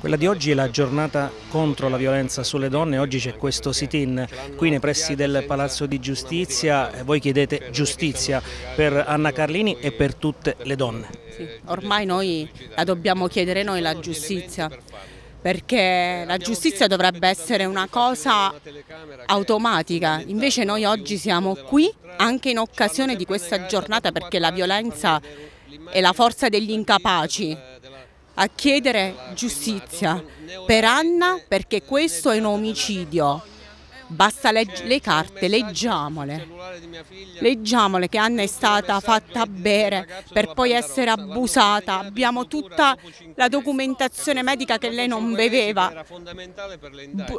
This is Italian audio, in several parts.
Quella di oggi è la giornata contro la violenza sulle donne, oggi c'è questo sit-in qui nei pressi del Palazzo di Giustizia, eh, voi chiedete giustizia per Anna Carlini e per tutte le donne. Sì, ormai noi la dobbiamo chiedere noi la giustizia perché la giustizia dovrebbe essere una cosa automatica, invece noi oggi siamo qui anche in occasione di questa giornata perché la violenza è la forza degli incapaci a chiedere giustizia per Anna perché questo è un omicidio. Basta le, le carte, leggiamole. Leggiamole che Anna è stata fatta bere per poi essere abusata. Abbiamo tutta la documentazione medica che lei non beveva,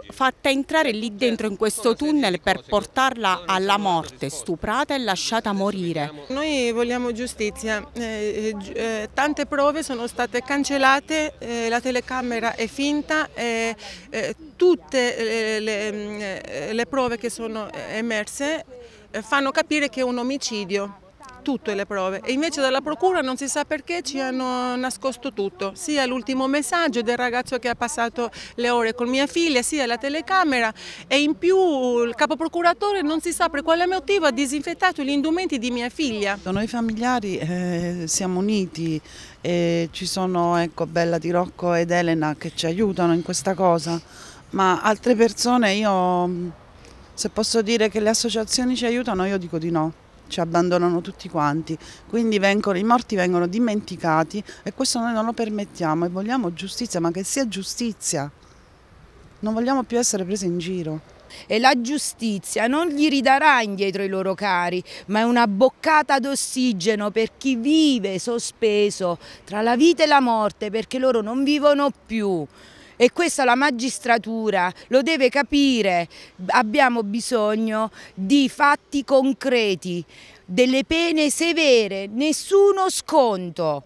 fatta entrare lì certo, dentro in questo tunnel per portarla alla morte, stuprata e lasciata morire. Noi vogliamo giustizia. Eh, eh, eh, tante prove sono state cancellate, la telecamera è finta, e tutte mm, le prove che sono emerse eh, fanno capire che è un omicidio, tutte le prove. E invece dalla procura non si sa perché ci hanno nascosto tutto, sia l'ultimo messaggio del ragazzo che ha passato le ore con mia figlia, sia la telecamera e in più il capoprocuratore non si sa per quale motivo ha disinfettato gli indumenti di mia figlia. Noi familiari eh, siamo uniti e ci sono ecco, Bella Di Rocco ed Elena che ci aiutano in questa cosa, ma altre persone io se posso dire che le associazioni ci aiutano, io dico di no ci abbandonano tutti quanti, quindi vengono, i morti vengono dimenticati e questo noi non lo permettiamo e vogliamo giustizia, ma che sia giustizia. Non vogliamo più essere presi in giro e la giustizia non gli ridarà indietro i loro cari, ma è una boccata d'ossigeno per chi vive sospeso tra la vita e la morte, perché loro non vivono più e questa la magistratura lo deve capire, abbiamo bisogno di fatti concreti, delle pene severe, nessuno sconto.